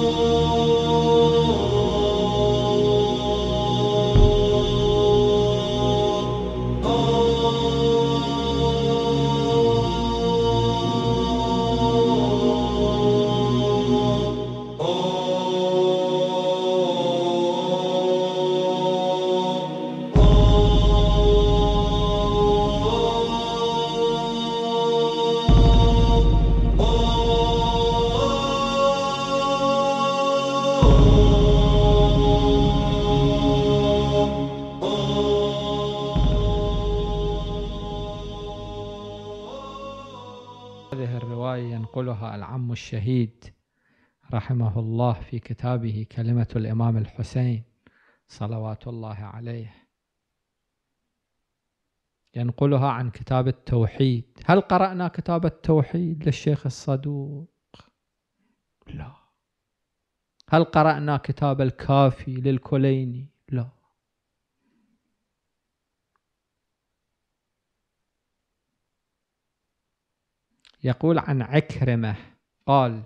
Oh. ذكرها العم الشهيد رحمه الله في كتابه كلمة الإمام الحسين صلوات الله عليه ينقلها عن كتاب التوحيد هل قرأنا كتاب التوحيد للشيخ الصدوق لا هل قرأنا كتاب الكافي للكليني لا يقول عن عكرمة قال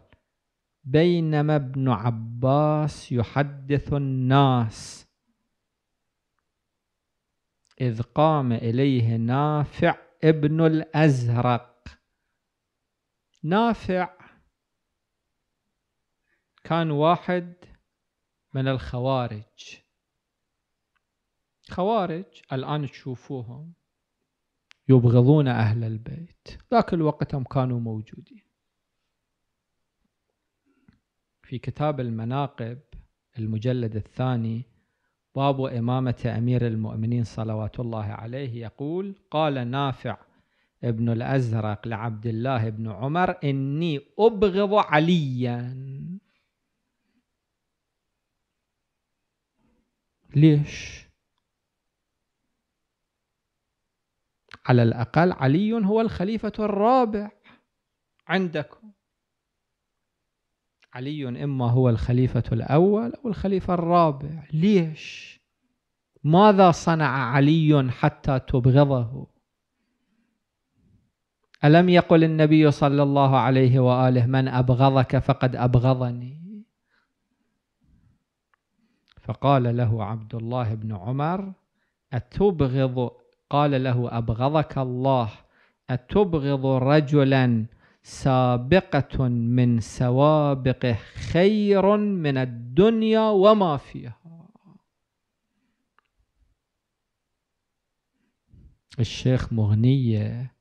بينما ابن عباس يحدث الناس إذ قام إليه نافع ابن الأزرق نافع كان واحد من الخوارج خوارج الآن تشوفوهم يبغضون أهل البيت ذاك الوقت هم كانوا موجودين في كتاب المناقب المجلد الثاني باب إمامة أمير المؤمنين صلوات الله عليه يقول قال نافع ابن الأزرق لعبد الله بن عمر إني أبغض عليا ليش؟ على الأقل علي هو الخليفة الرابع عندكم علي إما هو الخليفة الأول أو الخليفة الرابع ليش؟ ماذا صنع علي حتى تبغضه؟ ألم يقل النبي صلى الله عليه وآله من أبغضك فقد أبغضني فقال له عبد الله بن عمر أتبغض قال له أبغضك الله أتبغض رجلا سابقة من سوابقه خير من الدنيا وما فيها الشيخ مغنية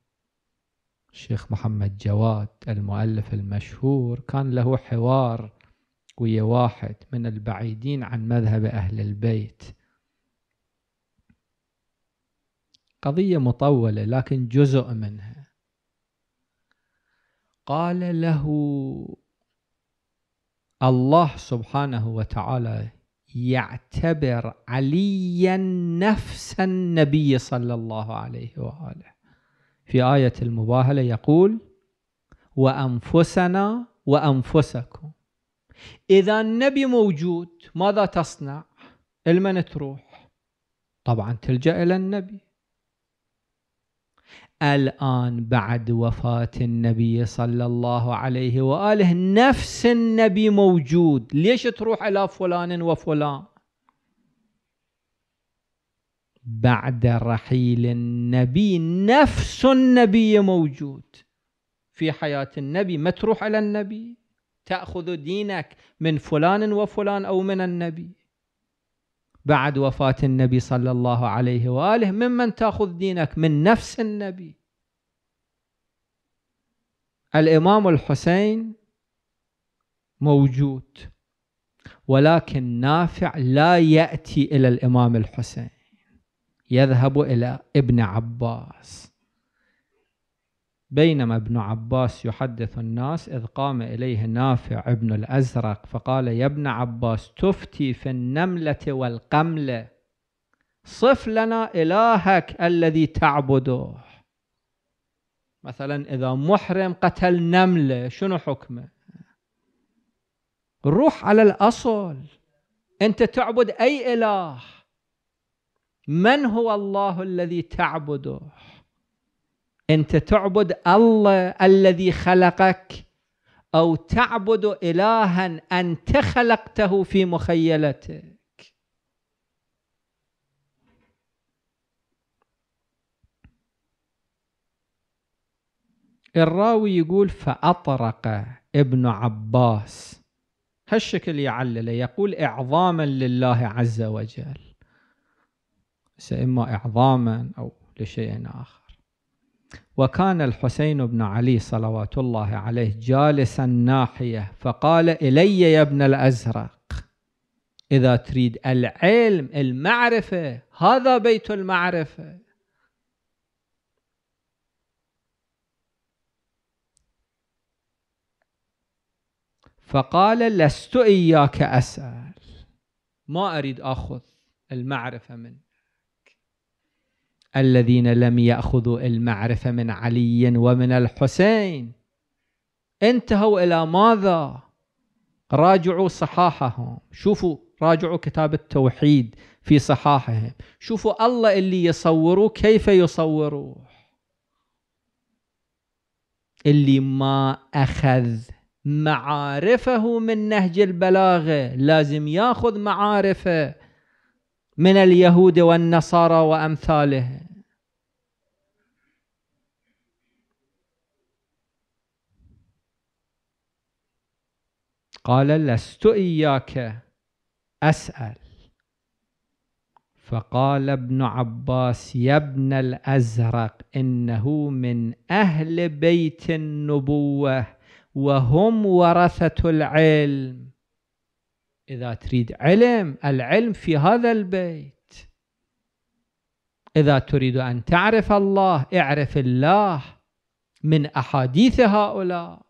الشيخ محمد جواد المؤلف المشهور كان له حوار ويا واحد من البعيدين عن مذهب أهل البيت قضية مطولة لكن جزء منها قال له الله سبحانه وتعالى يعتبر عليا نفس النبي صلى الله عليه واله في آية المباهلة يقول وأنفسنا وأنفسكم إذا النبي موجود ماذا تصنع؟ المن تروح؟ طبعا تلجأ إلى النبي الآن بعد وفاة النبي صلى الله عليه وآله نفس النبي موجود ليش تروح إلى فلان وفلان بعد رحيل النبي نفس النبي موجود في حياة النبي ما تروح إلى النبي تأخذ دينك من فلان وفلان أو من النبي بعد وفاة النبي صلى الله عليه وآله ممن تأخذ دينك من نفس النبي الإمام الحسين موجود ولكن نافع لا يأتي إلى الإمام الحسين يذهب إلى ابن عباس بينما ابن عباس يحدث الناس إذ قام إليه نافع ابن الأزرق فقال يا ابن عباس تفتي في النملة والقملة صف لنا إلهك الذي تعبده مثلا إذا محرم قتل نملة شنو حكمه روح على الأصل أنت تعبد أي إله من هو الله الذي تعبده أنت تعبد الله الذي خلقك أو تعبد إلها أنت خلقته في مخيلتك الراوي يقول فأطرق ابن عباس هالشكل يعلله يقول إعظاما لله عز وجل إما إعظاما أو لشيء آخر وكان الحسين بن علي صلوات الله عليه جالسا ناحيه فقال الي يا ابن الازرق اذا تريد العلم المعرفه هذا بيت المعرفه فقال لست اياك اسال ما اريد اخذ المعرفه منك الذين لم ياخذوا المعرفه من علي ومن الحسين انتهوا الى ماذا راجعوا صحاحهم شوفوا راجعوا كتاب التوحيد في صحاحهم شوفوا الله اللي يصوروه كيف يصوروه اللي ما أخذ معارفه من نهج البلاغة لازم ياخذ معارفه من اليهود والنصارى وامثاله قال لست اياك اسال فقال ابن عباس يا ابن الازرق انه من اهل بيت النبوه وهم ورثه العلم إذا تريد علم العلم في هذا البيت إذا تريد أن تعرف الله اعرف الله من أحاديث هؤلاء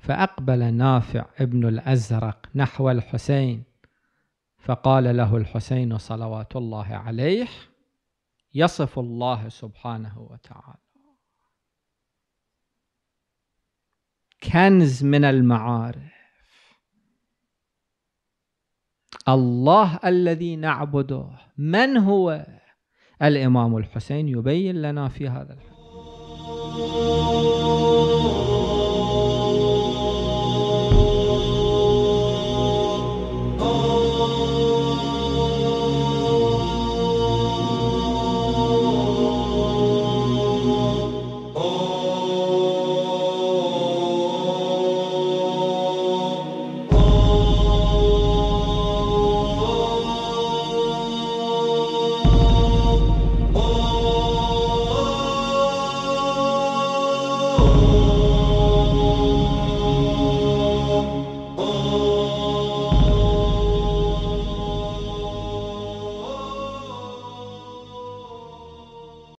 فأقبل نافع ابن الأزرق نحو الحسين فقال له الحسين صلوات الله عليه يصف الله سبحانه وتعالى كنز من المعارف الله الذي نعبده من هو الإمام الحسين يبين لنا في هذا الحديث